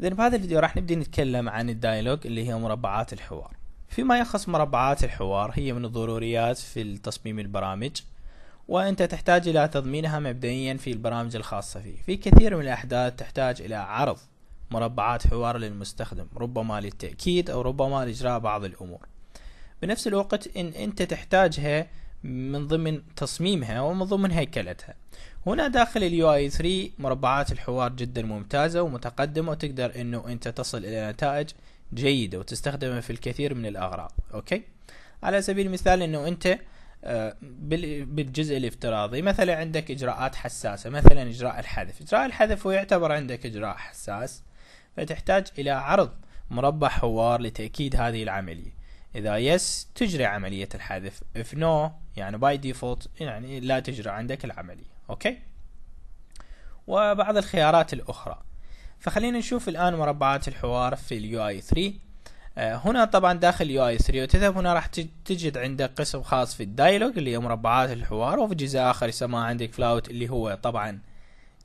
في بهذا الفيديو راح نبدأ نتكلم عن الدايلوج اللي هي مربعات الحوار فيما يخص مربعات الحوار هي من الضروريات في تصميم البرامج وأنت تحتاج إلى تضمينها مبدئيا في البرامج الخاصة فيه في كثير من الأحداث تحتاج إلى عرض مربعات حوار للمستخدم ربما للتأكيد أو ربما لإجراء بعض الأمور بنفس الوقت إن أنت تحتاجها من ضمن تصميمها ومن ضمن هيكلتها هنا داخل اليو اي 3 مربعات الحوار جدا ممتازة ومتقدمة وتقدر انه انت تصل الى نتائج جيدة وتستخدمها في الكثير من الاغراض اوكي على سبيل المثال انه انت آه، بالجزء الافتراضي مثلا عندك اجراءات حساسة مثلا اجراء الحذف اجراء الحذف هو يعتبر عندك اجراء حساس فتحتاج الى عرض مربع حوار لتأكيد هذه العملية إذا يس تجري عملية الحذف if no يعني باي ديفولت يعني لا تجرى عندك العملية أوكي وبعض الخيارات الأخرى فخلينا نشوف الآن مربعات الحوار في الـ UI 3 هنا طبعا داخل يو UI 3 وتذهب هنا راح تجد عندك قسم خاص في الدايلوج اللي هي مربعات الحوار وفي جزء آخر يسمى عندك فلاوت اللي هو طبعا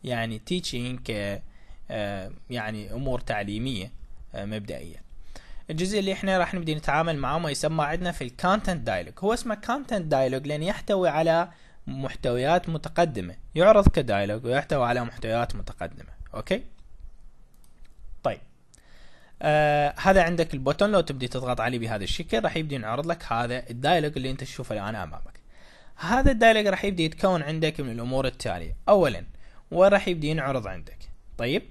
يعني teaching آه، آه، يعني أمور تعليمية آه، مبدئياً الجزء اللي احنا راح نبدي نتعامل معاه ما يسمى عندنا في الكونتنت دايلوج هو اسمه كونتنت دايلوج لان يحتوي على محتويات متقدمه يعرض كدايلوج ويحتوي على محتويات متقدمه اوكي طيب آه هذا عندك البوتون لو تبدي تضغط عليه بهذا الشكل راح يبدي يعرض لك هذا الدايلوج اللي انت تشوفه الان امامك هذا الدايلوج راح يبدي يتكون عندك من الامور التاليه اولا وراح يبدي ينعرض عندك طيب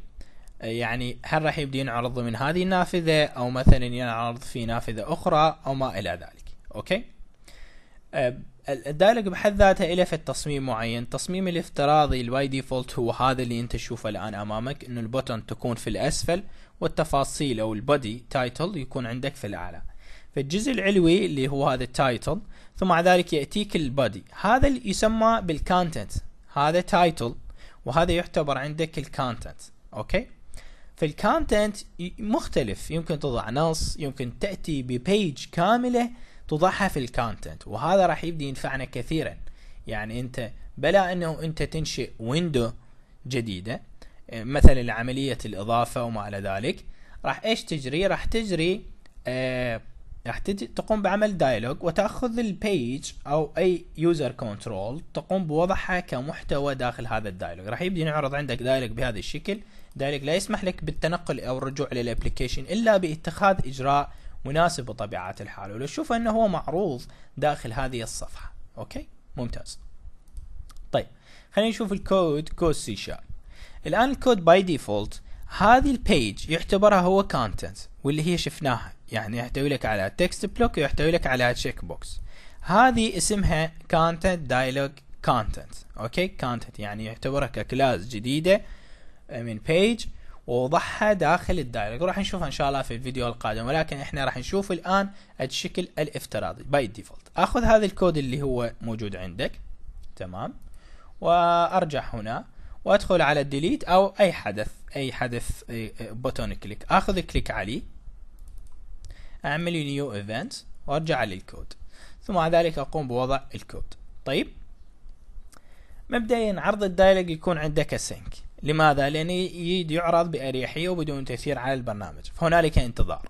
يعني هل راح يبدي ينعرض من هذه النافذة أو مثلا ينعرض في نافذة أخرى أو ما إلى ذلك أوكي أه، الدايلوج بحد ذاته إله في التصميم معين تصميم الافتراضي الواي ديفولت هو هذا اللي انت تشوفه الآن أمامك إنه البوتن تكون في الأسفل والتفاصيل أو البودي تايتل يكون عندك في الأعلى فالجزء العلوي اللي هو هذا التايتل ثم مع ذلك يأتيك البودي هذا اللي يسمى بالكونتنت هذا تايتل وهذا يعتبر عندك الكونتنت أوكي فالكونتنت مختلف يمكن تضع نص يمكن تأتي ببيج كاملة تضعها في الكونتنت وهذا راح يبدي ينفعنا كثيرا يعني انت بلا انه انت تنشئ ويندو جديدة مثلا لعملية الاضافة وما الى ذلك راح ايش تجري راح تجري آه راح تجي تقوم بعمل دايلوج وتاخذ البيج او اي يوزر كنترول تقوم بوضعها كمحتوى داخل هذا الدايلوج راح يبدي يعرض عندك دايلوج بهذا الشكل دايلوج لا يسمح لك بالتنقل او الرجوع للابلكيشن الا باتخاذ اجراء مناسب بطبيعه الحال ولو تشوف انه هو معروض داخل هذه الصفحه اوكي ممتاز طيب خلينا نشوف الكود كود سي شارب الان الكود باي ديفولت هذه البيج يعتبرها هو كونتنت واللي هي شفناها يعني يحتوي لك على تكست بلوك ويحتوي لك على تشيك بوكس هذه اسمها كونتنت دايلوج كونتنت اوكي كونتنت يعني يعتبرها ككلاس جديده من بيج ووضعها داخل الدايلوج راح نشوفها ان شاء الله في الفيديو القادم ولكن احنا راح نشوف الان الشكل الافتراضي باي ديفولت اخذ هذا الكود اللي هو موجود عندك تمام وارجع هنا وادخل على الديليت او اي حدث اي حدث بوتون كليك اخذ كليك عليه اعمل نيو ايفنت وارجع للكود ثم بعد ذلك اقوم بوضع الكود طيب مبدئيا عرض الدايلوج يكون عندك سينك لماذا؟ لأنه يعرض بأريحية وبدون تأثير على البرنامج فهنالك انتظار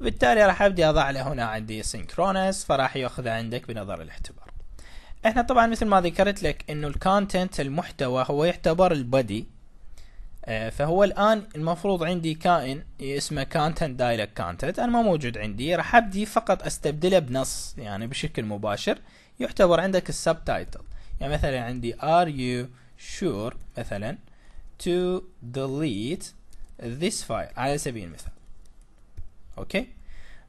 بالتالي راح أبدي أضع له هنا عندي سينكرونس فراح يأخذ عندك بنظر الاعتبار احنا طبعا مثل ما ذكرت لك انه الكونتنت المحتوى هو يعتبر البدي آه، فهو الان المفروض عندي كائن اسمه كونتنت دايلك كونتنت انا ما موجود عندي راح ابدي فقط استبدله بنص يعني بشكل مباشر يعتبر عندك السب تايتل يعني مثلا عندي ار يو شور مثلا تو ديليت ذيس فايل على سبيل المثال اوكي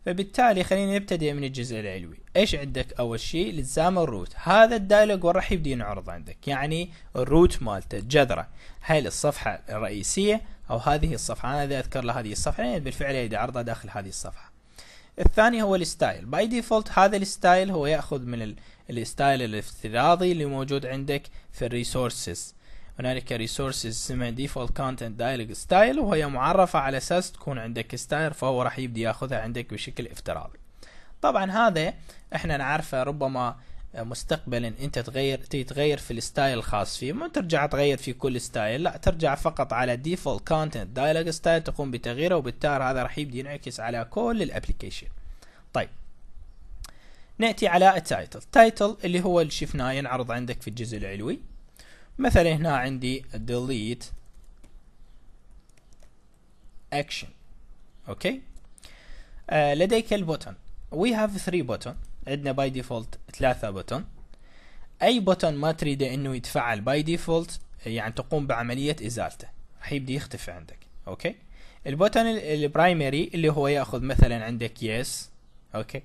فبالتالي خلينا نبتدي من الجزء العلوي ايش عندك اول شيء لزام الروت هذا الدايلوج وين راح يبدي ينعرض عندك يعني الروت مالته الجذره هل الصفحه الرئيسيه او هذه الصفحه انا اذا اذكر له هذه الصفحه يعني بالفعل اذا عرضها داخل هذه الصفحه الثاني هو الستايل باي ديفولت هذا الستايل هو ياخذ من الستايل الافتراضي اللي موجود عندك في الريسورسز هنالك ريسورسز اسمها ديفولت كونتنت دايلوج ستايل وهي معرفه على اساس تكون عندك ستايل فهو راح يبدي ياخذها عندك بشكل افتراضي طبعا هذا احنا نعرفه ربما مستقبلا انت تغير تتغير في الستايل الخاص فيه مو ترجع تغير في كل ستايل لا ترجع فقط على ديفولت كونتنت دايلوج ستايل تقوم بتغييره وبالتالي هذا راح يبدي ينعكس على كل الابلكيشن طيب ناتي على التايتل تايتل اللي هو اللي شفناه ينعرض عندك في الجزء العلوي مثلا هنا عندي delete action اوكي آه uh, لديك البوتن we have three button عندنا by default ثلاثة بوتن اي بوتن ما تريد انه يتفعل by default يعني تقوم بعملية ازالته راح يبدي يختفي عندك اوكي البوتن البرايمري اللي هو ياخذ مثلا عندك yes اوكي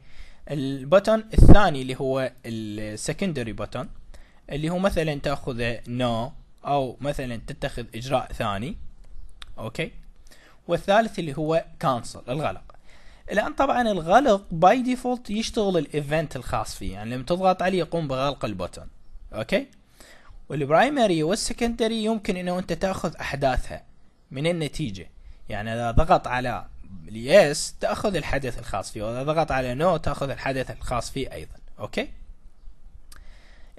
البوتن الثاني اللي هو السكندري بوتن اللي هو مثلا تاخذ نو او مثلا تتخذ اجراء ثاني اوكي والثالث اللي هو كانسل الغلق الان طبعا الغلق باي ديفولت يشتغل الايفنت الخاص فيه يعني لما تضغط عليه يقوم بغلق البوتن اوكي والبرايمري والسكندري يمكن انه انت تاخذ احداثها من النتيجه يعني اذا ضغط على اليس تاخذ الحدث الخاص فيه واذا ضغط على نو no تاخذ الحدث الخاص فيه ايضا اوكي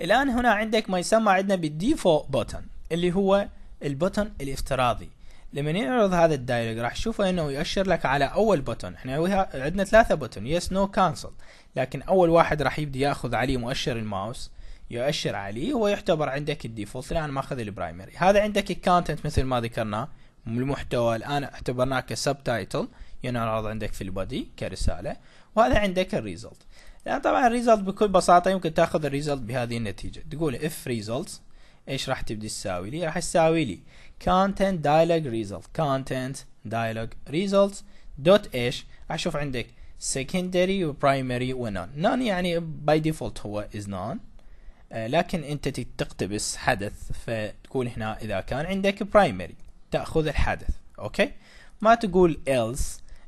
الآن هنا عندك ما يسمى عندنا بالديفولت بوتن اللي هو البوتن الافتراضي لما نعرض هذا الدايلوج راح تشوفه انه يؤشر لك على اول بوتن احنا عندنا ثلاثة بوتن يس نو كانسل لكن اول واحد راح يبدي ياخذ عليه مؤشر الماوس يؤشر عليه هو يعتبر عندك الديفولت الان ماخذ البرايمري هذا عندك الكونتنت مثل ما ذكرنا المحتوى الان اعتبرناه كسب تايتل ينعرض عندك في البادي كرسالة وهذا عندك الريزلت لان طبعا الريزلت بكل بساطة يمكن تاخذ الريزلت بهذه النتيجة تقول if results ايش راح تبدي تساوي لي راح تساوي لي content dialog result content dialog results dot ايش راح اشوف عندك secondary و primary و none none يعني by default هو is none آه لكن انت تقتبس حدث فتقول هنا اذا كان عندك primary تاخذ الحدث اوكي ما تقول else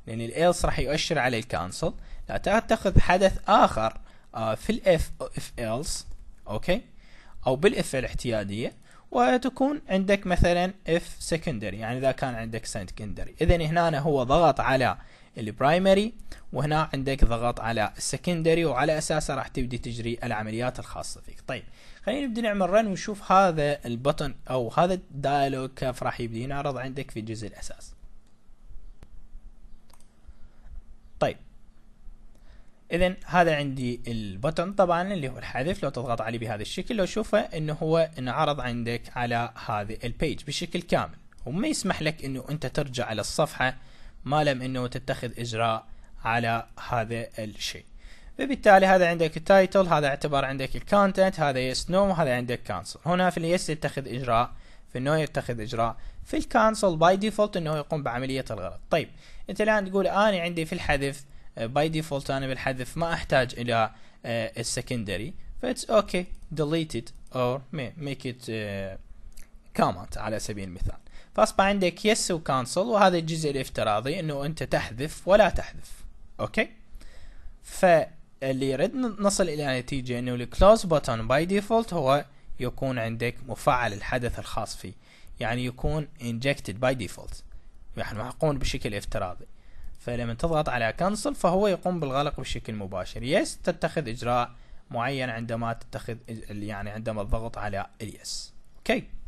لان ال else راح يؤشر على ال cancel لا تاخذ حدث آخر آه، في الاف اف ايلز اوكي او بالاف الاحتياديه وتكون عندك مثلا اف سكندري يعني اذا كان عندك سكندري اذا هنا هو ضغط على البرايمري وهنا عندك ضغط على السكندري وعلى اساسه راح تبدي تجري العمليات الخاصه فيك طيب خلينا نبدا نعمل رن ونشوف هذا البطن او هذا الدايلوج كيف راح يبدي ينعرض عندك في الجزء الاساس طيب اذا هذا عندي البوتن طبعا اللي هو الحذف لو تضغط عليه بهذا الشكل لو شوفه انه هو انعرض عندك على هذه البيج بشكل كامل وما يسمح لك انه انت ترجع على الصفحة ما لم انه تتخذ اجراء على هذا الشيء فبالتالي هذا عندك التايتل هذا اعتبار عندك الكونتنت هذا يس نو هذا عندك كانسل هنا في اليس يتخذ اجراء في النو يتخذ اجراء في الكانسل باي ديفولت انه يقوم بعمليه الغلط طيب انت الان تقول انا عندي في الحذف باي آه، ديفولت انا بالحذف ما احتاج الى آه، السكندري فاتس اوكي ديليت ات اور ميك ات كومنت على سبيل المثال فاصبح عندك يس وكانسل وهذا الجزء الافتراضي انه انت تحذف ولا تحذف اوكي فاللي يريد نصل الى نتيجه انه الكلوز بوتون باي ديفولت هو يكون عندك مفعل الحدث الخاص فيه يعني يكون انجكتد باي ديفولت نحن محقون بشكل افتراضي فلما تضغط على كنسل فهو يقوم بالغلق بشكل مباشر يس تتخذ اجراء معين عندما تتخذ يعني عندما الضغط على اليس اوكي okay.